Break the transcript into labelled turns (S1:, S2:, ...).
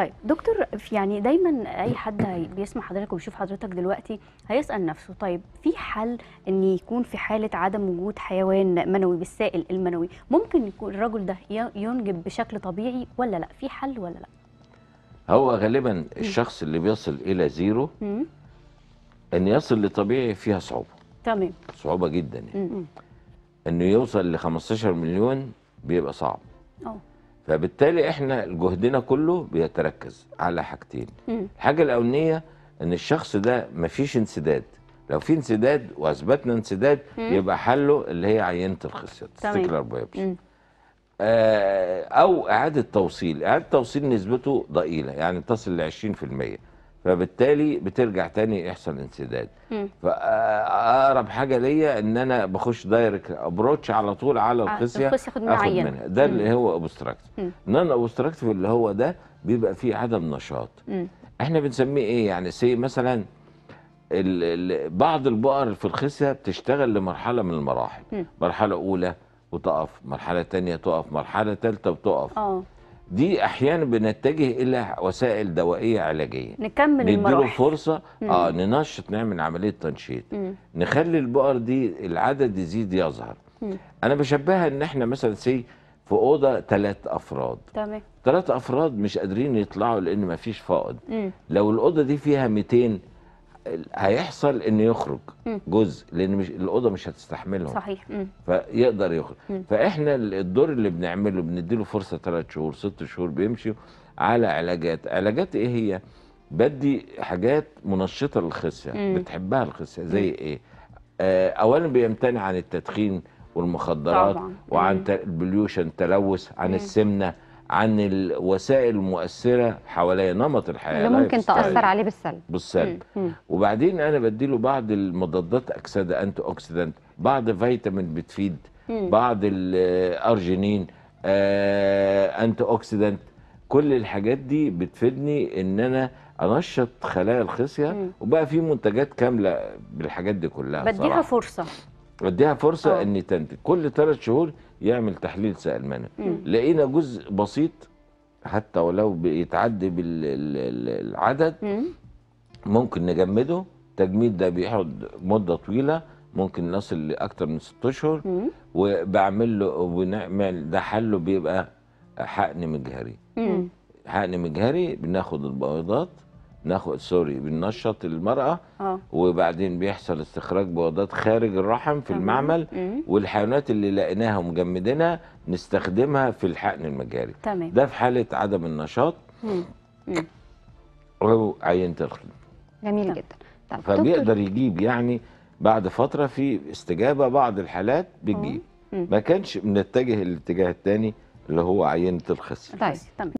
S1: طيب دكتور يعني دايما اي حد بيسمع حضرتك وبيشوف حضرتك دلوقتي هيسال نفسه طيب في حل ان يكون في حاله عدم وجود حيوان منوي بالسائل المنوي ممكن يكون الرجل ده ينجب بشكل طبيعي ولا لا في حل ولا لا هو غالبا الشخص اللي بيصل الى زيرو ان يصل لطبيعي فيها صعوبه تمام صعوبه جدا يعني انه يوصل ل 15 مليون بيبقى صعب اه فبالتالي احنا جهدنا كله بيتركز على حاجتين الحاجه الاولانيه ان الشخص ده مفيش انسداد لو في انسداد واثبتنا انسداد يبقى حله اللي هي عينه الخصيه تستيكلر بايوبسي آه او اعاده توصيل اعاده توصيل نسبته ضئيله يعني تصل ل 20% فبالتالي بترجع تاني يحصل انسداد فاقرب حاجه ليا ان انا بخش دايركت ابروتش على طول على آه، الخصيه اخد معين. منها ده اللي هو ابستراكت نون ابستراكتيف اللي هو ده بيبقى فيه عدم نشاط مم. احنا بنسميه ايه يعني سي مثلا بعض البقر في الخصيه بتشتغل لمرحله من المراحل مم. مرحله اولى وتقف مرحله ثانيه تقف مرحله ثالثه بتقف أوه. دي احيانا بنتجه الى وسائل دوائيه علاجيه نكمل المراحل فرصه مم. اه ننشط نعمل عمليه تنشيط مم. نخلي البقر دي العدد يزيد يظهر مم. انا بشبهها ان احنا مثلا سي في اوضه ثلاث افراد تمام ثلاث افراد مش قادرين يطلعوا لان مفيش فائض لو الاوضه دي فيها 200 هيحصل انه يخرج جزء لان مش الاوضه مش هتستحمله صحيح فيقدر يخرج فاحنا الدور اللي بنعمله بنديله فرصه ثلاث شهور ست شهور بيمشي على علاجات علاجات ايه هي بدي حاجات منشطه للخصيه بتحبها الخصيه زي ايه آه اولا بيمتنع عن التدخين والمخدرات طبعا. وعن البليوشن تلوث عن السمنه عن الوسائل المؤثره حوالي نمط الحياه اللي ممكن تاثر طيب. عليه بالسلب بالسلب وبعدين انا بديله بعض المضادات اكسده انتي اوكسيدنت بعض فيتامين بتفيد مم. بعض الارجينين آه, آه، انتي اوكسيدنت كل الحاجات دي بتفيدني ان انا انشط خلايا الخصيه وبقى في منتجات كامله بالحاجات دي كلها بديها صراحة. فرصه اديها فرصه أوه. ان تنتج كل ثلاث شهور يعمل تحليل سائل منوي لقينا جزء بسيط حتى ولو بيتعدي بالعدد ممكن نجمده التجميد ده بيقعد مده طويله ممكن نصل لاكثر من ست اشهر وبعمل له وبنعمل ده حله بيبقى حقن مجهري حقن مجهري بناخد البويضات ناخد سوري بننشط المرأة أوه. وبعدين بيحصل استخراج بوضات خارج الرحم في المعمل أوه. والحيوانات اللي لقيناها ومجمدينها نستخدمها في الحقن المجاري تمام. ده في حالة عدم النشاط أو عينة الخليل جميل جدا فبيقدر يجيب يعني بعد فترة في استجابة بعض الحالات بتجيب ما كانش بنتجه الاتجاه الثاني اللي هو عينة الخصر طيب تمام